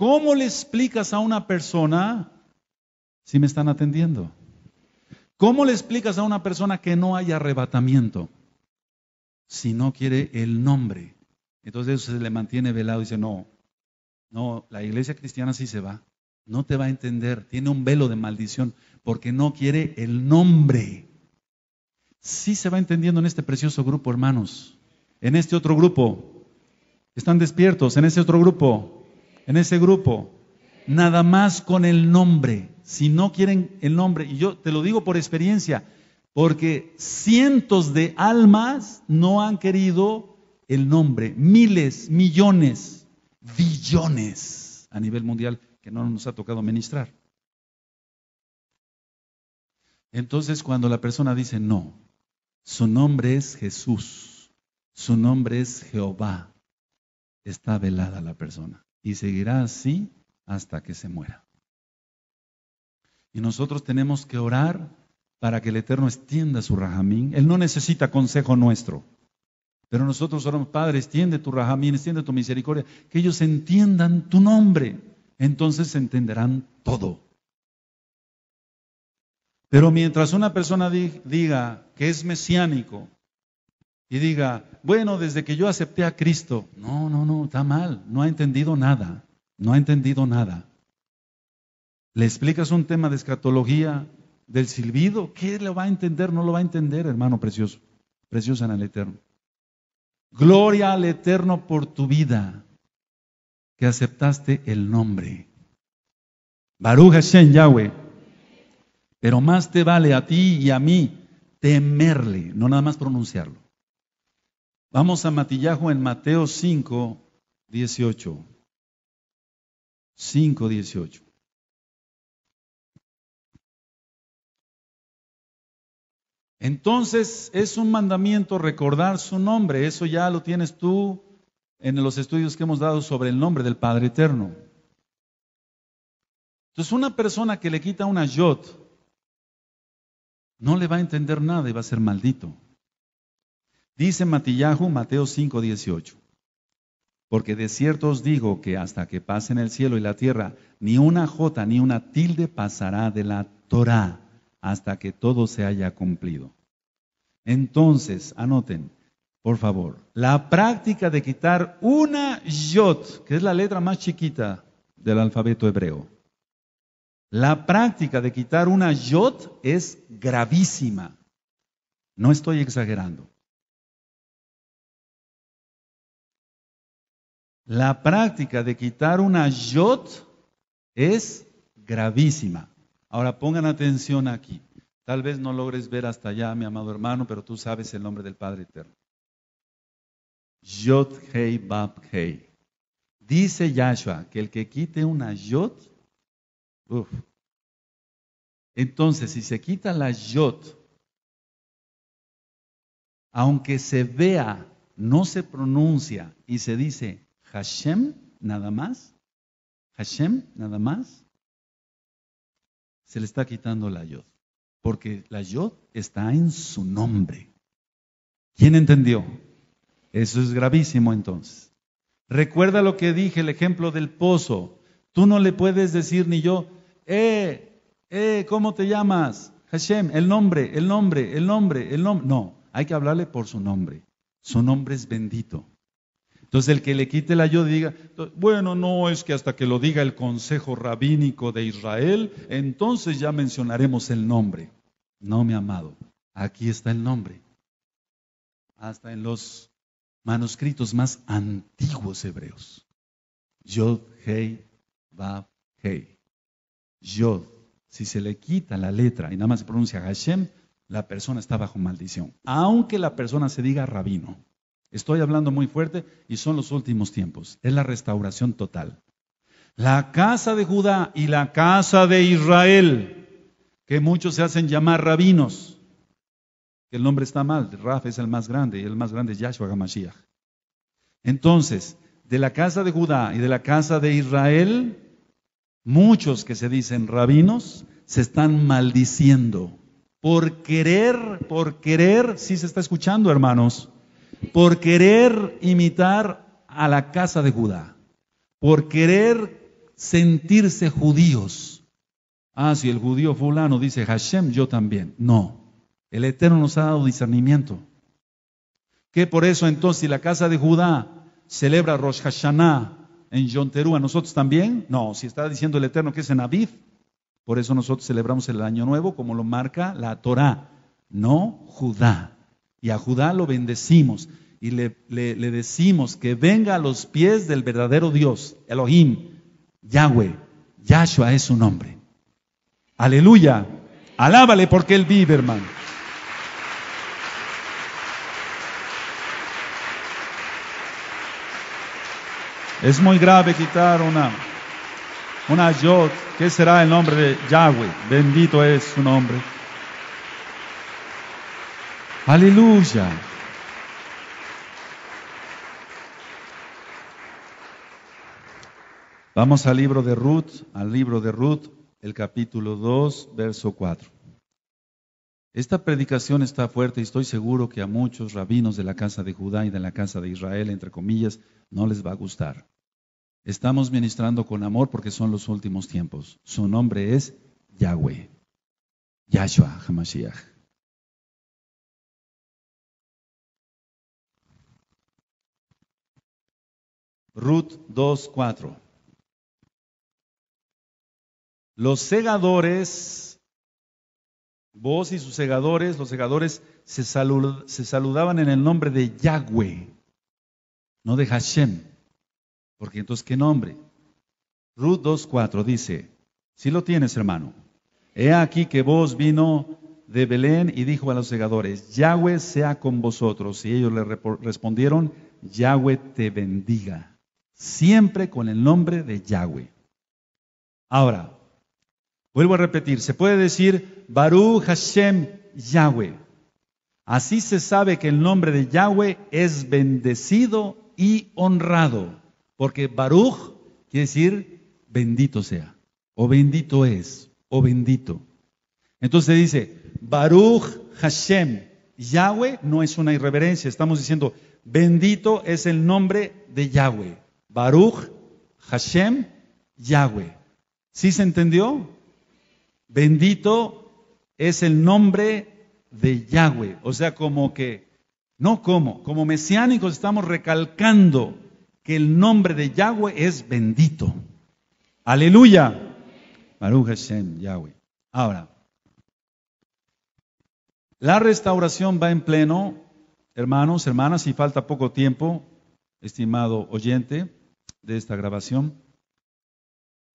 ¿Cómo le explicas a una persona si me están atendiendo? ¿Cómo le explicas a una persona que no hay arrebatamiento? Si no quiere el nombre. Entonces se le mantiene velado y dice, no, no, la iglesia cristiana sí se va. No te va a entender. Tiene un velo de maldición porque no quiere el nombre. Sí se va entendiendo en este precioso grupo, hermanos. En este otro grupo. Están despiertos. En este otro grupo en ese grupo. Nada más con el nombre. Si no quieren el nombre, y yo te lo digo por experiencia, porque cientos de almas no han querido el nombre. Miles, millones, billones a nivel mundial que no nos ha tocado ministrar. Entonces cuando la persona dice no, su nombre es Jesús, su nombre es Jehová, está velada la persona y seguirá así hasta que se muera. Y nosotros tenemos que orar para que el Eterno extienda su rajamín. Él no necesita consejo nuestro. Pero nosotros oramos, Padre, extiende tu rajamín, extiende tu misericordia, que ellos entiendan tu nombre. Entonces entenderán todo. Pero mientras una persona diga que es mesiánico, y diga, bueno, desde que yo acepté a Cristo, no, no, no, está mal, no ha entendido nada, no ha entendido nada. Le explicas un tema de escatología del silbido, ¿qué le va a entender? No lo va a entender, hermano precioso, preciosa en el Eterno. Gloria al Eterno por tu vida, que aceptaste el nombre. Baruch Shen Yahweh. Pero más te vale a ti y a mí temerle, no nada más pronunciarlo Vamos a Matillajo en Mateo 5, 18. 5, 18. Entonces es un mandamiento recordar su nombre, eso ya lo tienes tú en los estudios que hemos dado sobre el nombre del Padre Eterno. Entonces una persona que le quita una yot no le va a entender nada y va a ser maldito. Dice Matillahu, Mateo 5, 18. Porque de cierto os digo que hasta que pasen el cielo y la tierra, ni una jota ni una tilde pasará de la Torá hasta que todo se haya cumplido. Entonces, anoten, por favor, la práctica de quitar una yot, que es la letra más chiquita del alfabeto hebreo. La práctica de quitar una yot es gravísima. No estoy exagerando. La práctica de quitar una yot es gravísima. Ahora pongan atención aquí. Tal vez no logres ver hasta allá, mi amado hermano, pero tú sabes el nombre del Padre Eterno. Yot Hei Bab Hei. Dice Yahshua que el que quite una yot, uff. entonces si se quita la yot, aunque se vea, no se pronuncia y se dice Hashem, nada más. Hashem, nada más. Se le está quitando la yod. Porque la yod está en su nombre. ¿Quién entendió? Eso es gravísimo entonces. Recuerda lo que dije, el ejemplo del pozo. Tú no le puedes decir ni yo, eh, eh, ¿cómo te llamas? Hashem, el nombre, el nombre, el nombre, el nombre. No, hay que hablarle por su nombre. Su nombre es bendito. Entonces el que le quite la ayuda diga, bueno, no es que hasta que lo diga el Consejo Rabínico de Israel, entonces ya mencionaremos el nombre. No, mi amado, aquí está el nombre. Hasta en los manuscritos más antiguos hebreos. Yod, Hei, bab, Hei. Yod, si se le quita la letra y nada más se pronuncia Hashem, la persona está bajo maldición, aunque la persona se diga rabino. Estoy hablando muy fuerte y son los últimos tiempos. Es la restauración total. La casa de Judá y la casa de Israel, que muchos se hacen llamar rabinos, el nombre está mal, Raf es el más grande y el más grande es Yahshua Hamashiach. Entonces, de la casa de Judá y de la casa de Israel, muchos que se dicen rabinos se están maldiciendo. Por querer, por querer, sí se está escuchando, hermanos por querer imitar a la casa de Judá, por querer sentirse judíos. Ah, si el judío fulano dice Hashem, yo también. No, el Eterno nos ha dado discernimiento. Que por eso entonces si la casa de Judá celebra Rosh Hashanah en Yonterú, ¿a nosotros también? No, si está diciendo el Eterno que es en Aviv, por eso nosotros celebramos el Año Nuevo como lo marca la Torá, no Judá. Y a Judá lo bendecimos y le, decimos que venga a los pies del verdadero Dios, Elohim, Yahweh, Yahshua es su nombre. Aleluya. Alábale porque Él vive, hermano. Es muy grave quitar una, una yod. ¿Qué será el nombre de Yahweh? Bendito es su nombre. Aleluya. Vamos al libro de Ruth, al libro de Ruth, el capítulo 2, verso 4. Esta predicación está fuerte y estoy seguro que a muchos rabinos de la casa de Judá y de la casa de Israel, entre comillas, no les va a gustar. Estamos ministrando con amor porque son los últimos tiempos. Su nombre es Yahweh, Yahshua Hamashiach. Ruth 2.4. Los segadores, vos y sus segadores, los segadores se, saludaban en el nombre de Yahweh, no de Hashem. Porque entonces, ¿qué nombre? Ruth 2.4 dice, si lo tienes, hermano, he aquí que vos vino de Belén y dijo a los segadores, Yahweh sea con vosotros. Y ellos le respondieron, Yahweh te bendiga siempre con el nombre de Yahweh. Ahora, vuelvo a repetir, se puede decir Baruch Hashem Yahweh. Así se sabe que el nombre de Yahweh es bendecido y honrado, porque Baruch quiere decir bendito sea, o bendito es, o bendito. Entonces dice, Baruch Hashem Yahweh no es una irreverencia, estamos diciendo, bendito es el nombre de Yahweh. Baruch Hashem Yahweh. ¿Sí se entendió? Bendito es el nombre de Yahweh. O sea, como que, no como, como mesiánicos estamos recalcando que el nombre de Yahweh es bendito. Aleluya. Baruch Hashem Yahweh. Ahora, la restauración va en pleno, hermanos, hermanas, y falta poco tiempo, estimado oyente de esta grabación,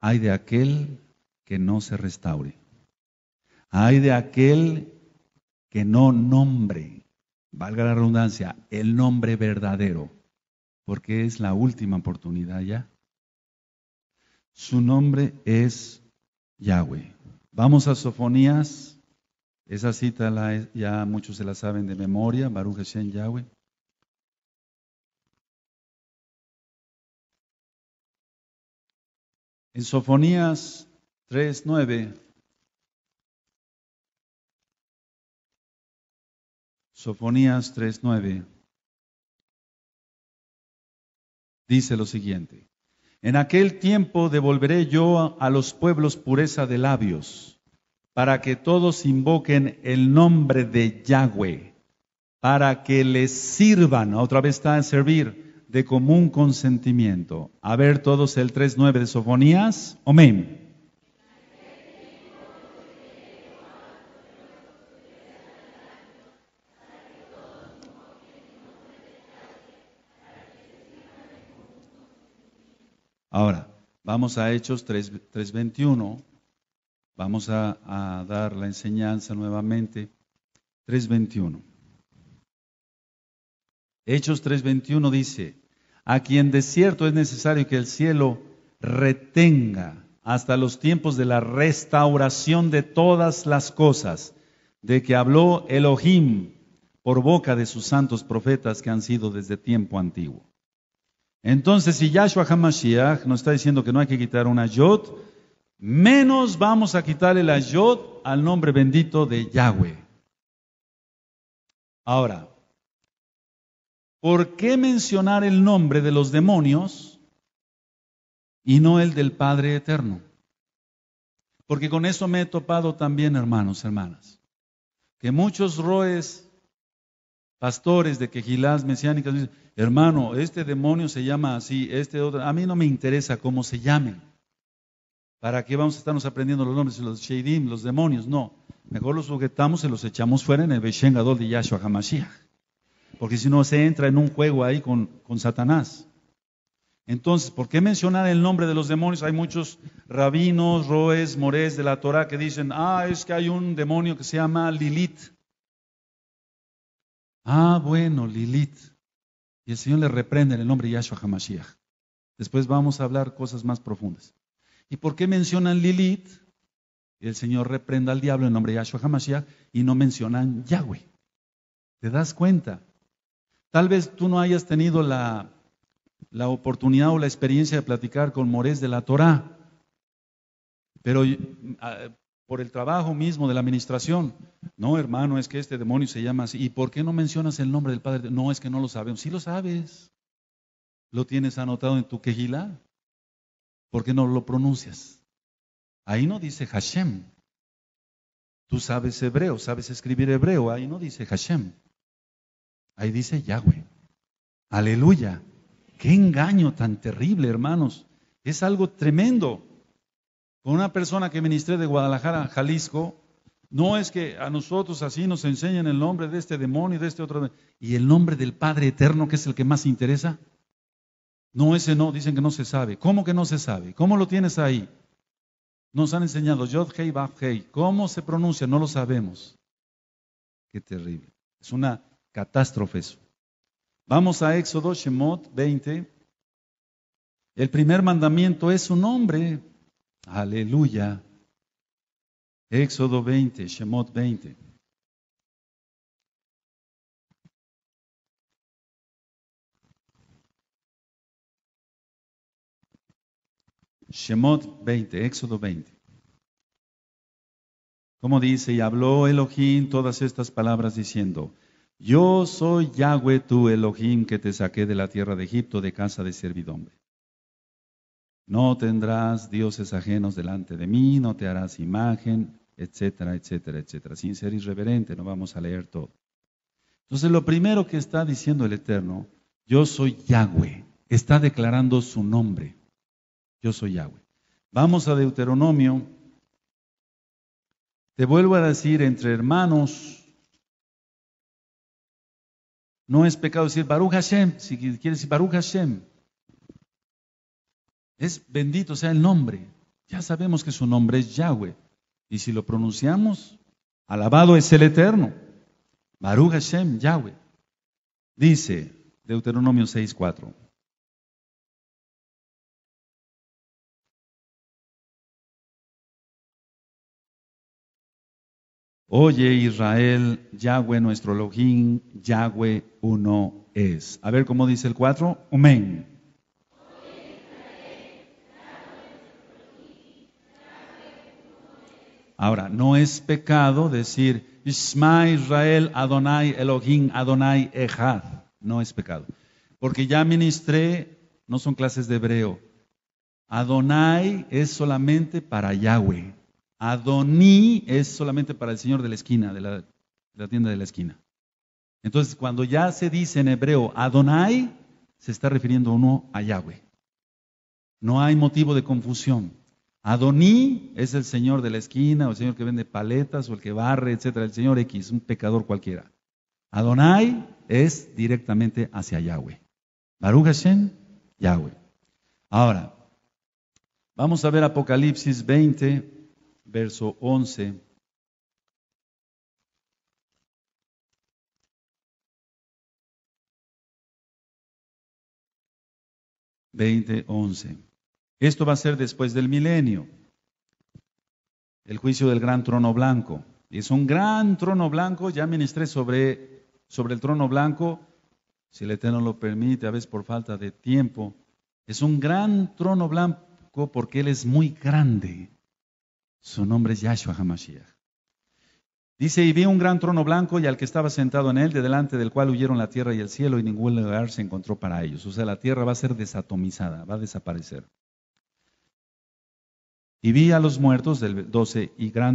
hay de aquel que no se restaure. Hay de aquel que no nombre, valga la redundancia, el nombre verdadero, porque es la última oportunidad ya. Su nombre es Yahweh. Vamos a Sofonías. Esa cita la, ya muchos se la saben de memoria, Baruch Hashem Yahweh. En Sofonías 3.9, Sofonías 3.9, dice lo siguiente, en aquel tiempo devolveré yo a los pueblos pureza de labios, para que todos invoquen el nombre de Yahweh, para que les sirvan, otra vez está en servir, de común consentimiento. A ver todos el 3.9 de Sofonías. Amén. Ahora, vamos a Hechos 3.21. Vamos a, dar la enseñanza nuevamente. 3.21. Hechos 3.21 dice, a quien de cierto es necesario que el cielo retenga hasta los tiempos de la restauración de todas las cosas, de que habló Elohim por boca de sus santos profetas que han sido desde tiempo antiguo. Entonces, si Yahshua HaMashiach nos está diciendo que no hay que quitar una yod, menos vamos a quitar el yod al nombre bendito de Yahweh. Ahora, ¿por qué mencionar el nombre de los demonios y no el del Padre Eterno? Porque con eso me he topado también, hermanos, hermanas, que muchos roes, pastores de quejilás mesiánicas, dicen, hermano, este demonio se llama así, este otro, a mí no me interesa cómo se llamen. ¿Para qué vamos a estarnos aprendiendo los nombres de los Sheidim, los demonios? No, mejor los sujetamos y los echamos fuera en el Beshengadol de Yahshua HaMashiach porque si no se entra en un juego ahí con, con Satanás. Entonces, ¿por qué mencionar el nombre de los demonios? Hay muchos rabinos, roes, morés de la Torah que dicen, ah, es que hay un demonio que se llama Lilith. Ah, bueno, Lilith. Y el Señor le reprende el nombre de Yahshua HaMashiach. Después vamos a hablar cosas más profundas. ¿Y por qué mencionan Lilith? El Señor reprende al diablo en el nombre de Yahshua HaMashiach y no mencionan Yahweh. ¿Te das cuenta? Tal vez tú no hayas tenido la, la oportunidad o la experiencia de platicar con Morés de la Torá, pero ah, por el trabajo mismo de la administración, no hermano, es que este demonio se llama así. ¿Y por qué no mencionas el nombre del Padre? No, es que no lo sabemos. Si lo sabes. Lo tienes anotado en tu quejila. ¿Por qué no lo pronuncias? Ahí no dice Hashem. Tú sabes hebreo, sabes escribir hebreo. Ahí no dice Hashem. Ahí dice Yahweh. Aleluya. Qué engaño tan terrible, hermanos. Es algo tremendo. Con una persona que ministré de Guadalajara, Jalisco, no es que a nosotros así nos enseñen el nombre de este demonio y de este otro. Y el nombre del Padre Eterno, que es el que más interesa. No, ese no, dicen que no se sabe. ¿Cómo que no se sabe? ¿Cómo lo tienes ahí? Nos han enseñado Yod Hei Bab Hei. ¿Cómo se pronuncia? No lo sabemos. Qué terrible. Es una catástrofes. Vamos a Éxodo, Shemot 20. El primer mandamiento es su nombre. Aleluya. Éxodo 20, Shemot 20. Shemot 20, Éxodo 20. Como dice, y habló Elohim todas estas palabras diciendo, yo soy Yahweh tu Elohim que te saqué de la tierra de Egipto de casa de servidumbre. No tendrás dioses ajenos delante de mí, no te harás imagen, etcétera, etcétera, etcétera. Sin ser irreverente, no vamos a leer todo. Entonces lo primero que está diciendo el Eterno, yo soy Yahweh, está declarando su nombre. Yo soy Yahweh. Vamos a Deuteronomio. Te vuelvo a decir, entre hermanos, no es pecado decir Baruch Hashem, si quieres decir Baruch Hashem. Es bendito sea el nombre. Ya sabemos que su nombre es Yahweh. Y si lo pronunciamos, alabado es el Eterno. Baruch Hashem, Yahweh. Dice Deuteronomio 6.4. Oye Israel, Yahweh nuestro Elohim, Yahweh uno es. A ver cómo dice el 4. Amén. Ahora, no es pecado decir Isma Israel Adonai Elohim Adonai Echad. No es pecado. Porque ya ministré, no son clases de hebreo. Adonai es solamente para Yahweh. Adoní es solamente para el señor de la esquina, de la, tienda de la esquina. Entonces, cuando ya se dice en hebreo Adonai, se está refiriendo uno a Yahweh. No hay motivo de confusión. Adoní es el señor de la esquina, o el señor que vende paletas, o el que barre, etcétera, el señor X, un pecador cualquiera. Adonai es directamente hacia Yahweh. Baruch Hashem, Yahweh. Ahora, vamos a ver Apocalipsis 20, verso 11. Veinte, once. Esto va a ser después del milenio, el juicio del gran trono blanco. Es un gran trono blanco, ya ministré sobre, sobre el trono blanco, si el Eterno lo permite, a veces por falta de tiempo. Es un gran trono blanco porque Él es muy grande. Su nombre es Yahshua HaMashiach. Dice, y vi un gran trono blanco y al que estaba sentado en él, de delante del cual huyeron la tierra y el cielo y ningún lugar se encontró para ellos. O sea, la tierra va a ser desatomizada, va a desaparecer. Y vi a los muertos del 12 y grandes.